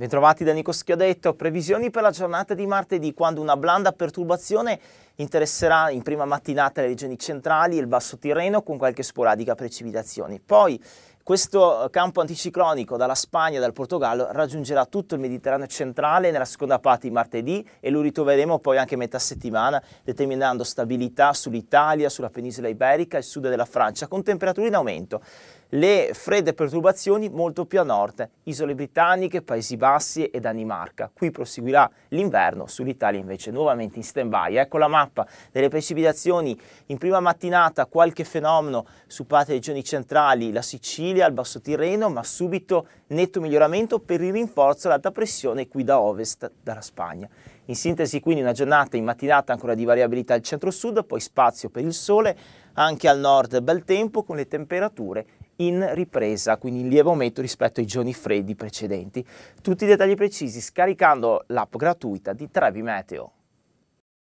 Bentrovati da Nico Schiodetto, previsioni per la giornata di martedì quando una blanda perturbazione interesserà in prima mattinata le regioni centrali e il basso Tirreno con qualche sporadica precipitazione. Poi questo eh, campo anticiclonico dalla Spagna e dal Portogallo raggiungerà tutto il Mediterraneo centrale nella seconda parte di martedì e lo ritroveremo poi anche a metà settimana, determinando stabilità sull'Italia, sulla penisola iberica e il sud della Francia, con temperature in aumento le fredde perturbazioni molto più a nord, isole britanniche, Paesi Bassi e Danimarca. Qui proseguirà l'inverno, sull'Italia invece nuovamente in stand-by. Ecco la mappa delle precipitazioni in prima mattinata, qualche fenomeno su parte delle regioni centrali, la Sicilia, Sicilia al Basso Tirreno, ma subito netto miglioramento per il rinforzo all'alta pressione qui da ovest, dalla Spagna. In sintesi quindi una giornata in mattinata ancora di variabilità al centro-sud, poi spazio per il sole, anche al nord bel tempo con le temperature in ripresa, quindi in lieve aumento rispetto ai giorni freddi precedenti. Tutti i dettagli precisi scaricando l'app gratuita di Trevi Meteo.